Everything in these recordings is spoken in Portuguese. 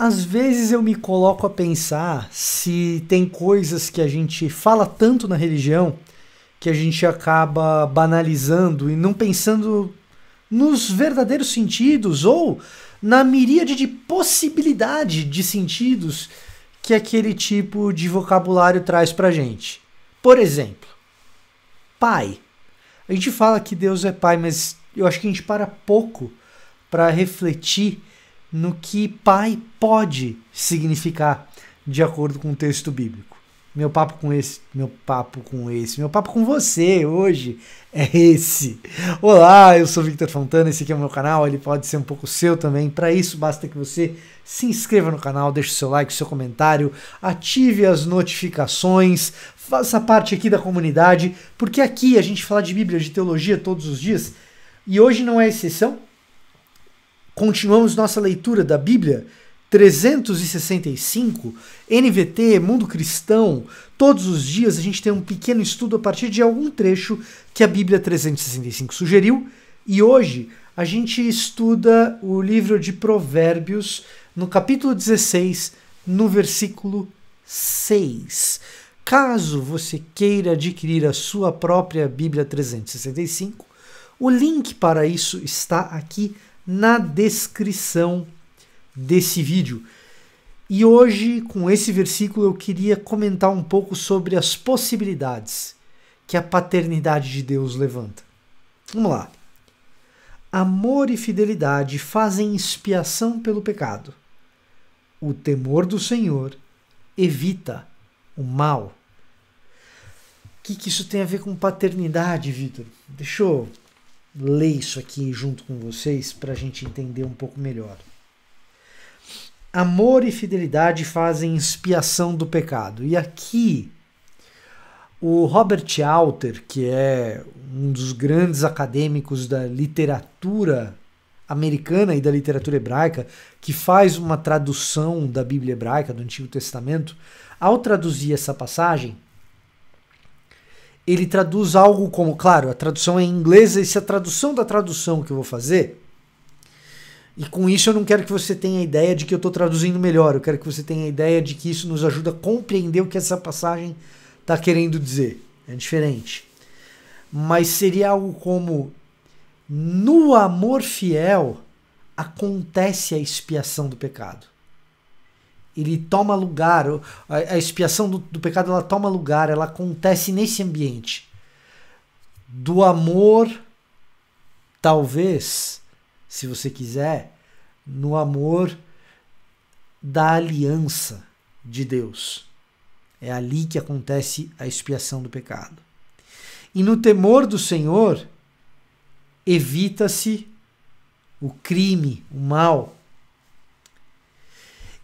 Às vezes eu me coloco a pensar se tem coisas que a gente fala tanto na religião que a gente acaba banalizando e não pensando nos verdadeiros sentidos ou na miríade de possibilidade de sentidos que aquele tipo de vocabulário traz pra gente. Por exemplo, pai. A gente fala que Deus é pai, mas eu acho que a gente para pouco para refletir no que pai pode significar de acordo com o texto bíblico. Meu papo com esse, meu papo com esse, meu papo com você hoje é esse. Olá, eu sou Victor Fontana, esse aqui é o meu canal, ele pode ser um pouco seu também. Para isso basta que você se inscreva no canal, deixe seu like, seu comentário, ative as notificações, faça parte aqui da comunidade, porque aqui a gente fala de Bíblia, de teologia todos os dias. E hoje não é exceção, Continuamos nossa leitura da Bíblia 365, NVT, Mundo Cristão. Todos os dias a gente tem um pequeno estudo a partir de algum trecho que a Bíblia 365 sugeriu. E hoje a gente estuda o livro de Provérbios, no capítulo 16, no versículo 6. Caso você queira adquirir a sua própria Bíblia 365, o link para isso está aqui na descrição desse vídeo. E hoje, com esse versículo, eu queria comentar um pouco sobre as possibilidades que a paternidade de Deus levanta. Vamos lá. Amor e fidelidade fazem expiação pelo pecado. O temor do Senhor evita o mal. O que, que isso tem a ver com paternidade, Vitor? Deixa eu ler isso aqui junto com vocês para a gente entender um pouco melhor. Amor e fidelidade fazem expiação do pecado. E aqui, o Robert Alter, que é um dos grandes acadêmicos da literatura americana e da literatura hebraica, que faz uma tradução da Bíblia hebraica, do Antigo Testamento, ao traduzir essa passagem, ele traduz algo como, claro, a tradução é em inglês, essa é a tradução da tradução que eu vou fazer. E com isso eu não quero que você tenha a ideia de que eu estou traduzindo melhor, eu quero que você tenha a ideia de que isso nos ajuda a compreender o que essa passagem está querendo dizer. É diferente. Mas seria algo como: no amor fiel acontece a expiação do pecado ele toma lugar, a, a expiação do, do, pecado ela toma lugar, ela acontece nesse ambiente do amor, talvez, se você quiser, no amor da aliança de Deus. É ali que acontece a expiação do pecado. E no temor do Senhor, evita-se o crime, o mal,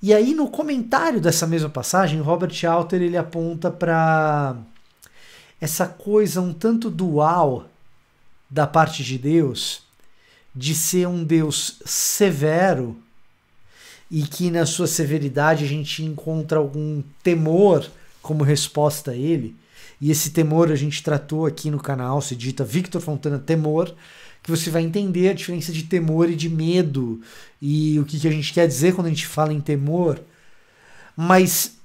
e aí no comentário dessa mesma passagem, Robert Alter ele aponta para essa coisa um tanto dual da parte de Deus, de ser um Deus severo e que na sua severidade a gente encontra algum temor como resposta a ele. E esse temor a gente tratou aqui no canal, se dita Victor Fontana Temor, que você vai entender a diferença de temor e de medo e o que, que a gente quer dizer quando a gente fala em temor. Mas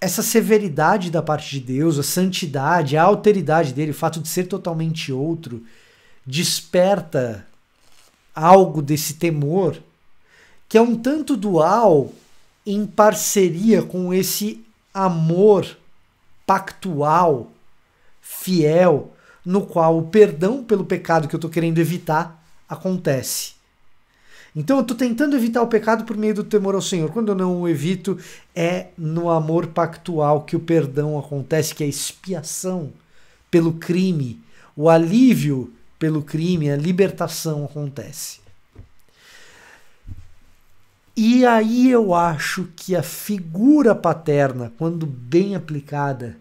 essa severidade da parte de Deus, a santidade, a alteridade dele, o fato de ser totalmente outro, desperta algo desse temor que é um tanto dual em parceria com esse amor pactual, fiel, no qual o perdão pelo pecado que eu estou querendo evitar acontece. Então eu estou tentando evitar o pecado por meio do temor ao Senhor. Quando eu não o evito, é no amor pactual que o perdão acontece, que é a expiação pelo crime, o alívio pelo crime, a libertação acontece. E aí eu acho que a figura paterna, quando bem aplicada,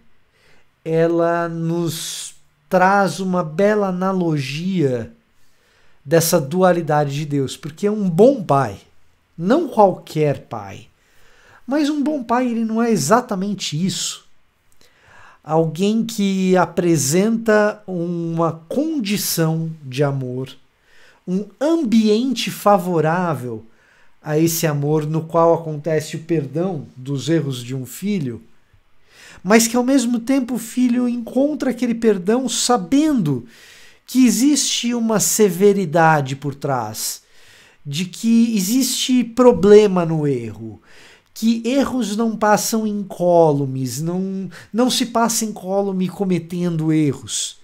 ela nos traz uma bela analogia dessa dualidade de Deus, porque é um bom pai, não qualquer pai. Mas um bom pai ele não é exatamente isso. Alguém que apresenta uma condição de amor, um ambiente favorável a esse amor no qual acontece o perdão dos erros de um filho mas que ao mesmo tempo o filho encontra aquele perdão sabendo que existe uma severidade por trás, de que existe problema no erro, que erros não passam incólumes, não, não se passa incólume cometendo erros.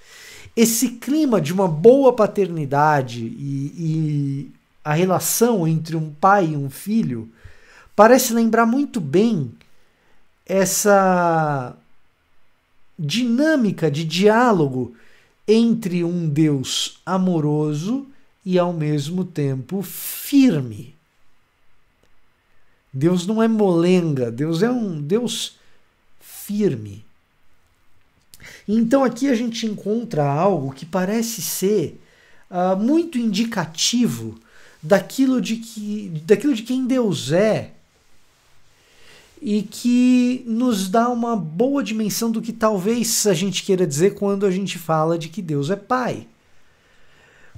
Esse clima de uma boa paternidade e, e a relação entre um pai e um filho parece lembrar muito bem essa dinâmica de diálogo entre um Deus amoroso e ao mesmo tempo firme. Deus não é molenga, Deus é um Deus firme. Então aqui a gente encontra algo que parece ser uh, muito indicativo daquilo de, que, daquilo de quem Deus é e que nos dá uma boa dimensão do que talvez a gente queira dizer quando a gente fala de que Deus é Pai.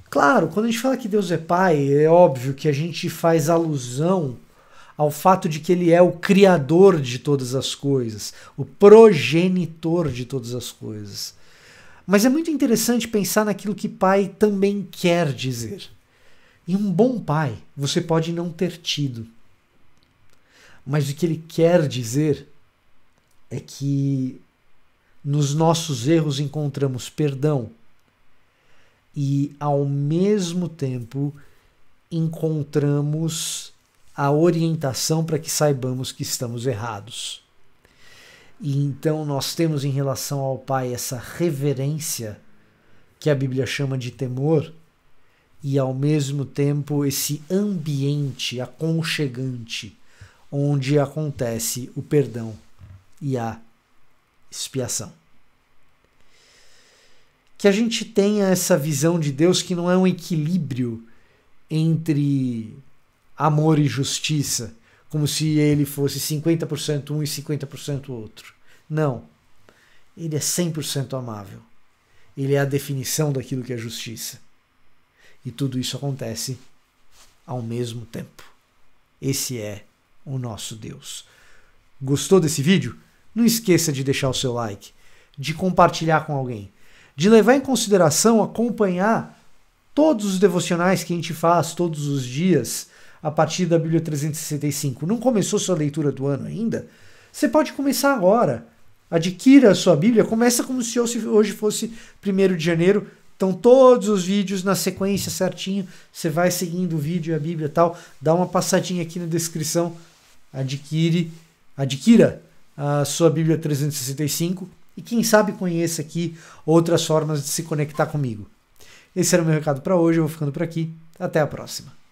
Claro, quando a gente fala que Deus é Pai, é óbvio que a gente faz alusão ao fato de que ele é o criador de todas as coisas, o progenitor de todas as coisas. Mas é muito interessante pensar naquilo que pai também quer dizer. E um bom pai você pode não ter tido. Mas o que ele quer dizer é que nos nossos erros encontramos perdão e, ao mesmo tempo, encontramos a orientação para que saibamos que estamos errados. E então nós temos em relação ao Pai essa reverência que a Bíblia chama de temor e ao mesmo tempo esse ambiente aconchegante onde acontece o perdão e a expiação. Que a gente tenha essa visão de Deus que não é um equilíbrio entre amor e justiça, como se ele fosse 50% um e 50% outro. Não. Ele é 100% amável. Ele é a definição daquilo que é justiça. E tudo isso acontece ao mesmo tempo. Esse é o nosso Deus. Gostou desse vídeo? Não esqueça de deixar o seu like, de compartilhar com alguém, de levar em consideração acompanhar todos os devocionais que a gente faz todos os dias a partir da Bíblia 365. Não começou sua leitura do ano ainda? Você pode começar agora. Adquira a sua Bíblia, começa como se hoje fosse 1 de janeiro. Estão todos os vídeos na sequência certinho. Você vai seguindo o vídeo, e a Bíblia e tal. Dá uma passadinha aqui na descrição adquire, adquira a sua Bíblia 365 e quem sabe conheça aqui outras formas de se conectar comigo. Esse era o meu recado para hoje, eu vou ficando por aqui. Até a próxima.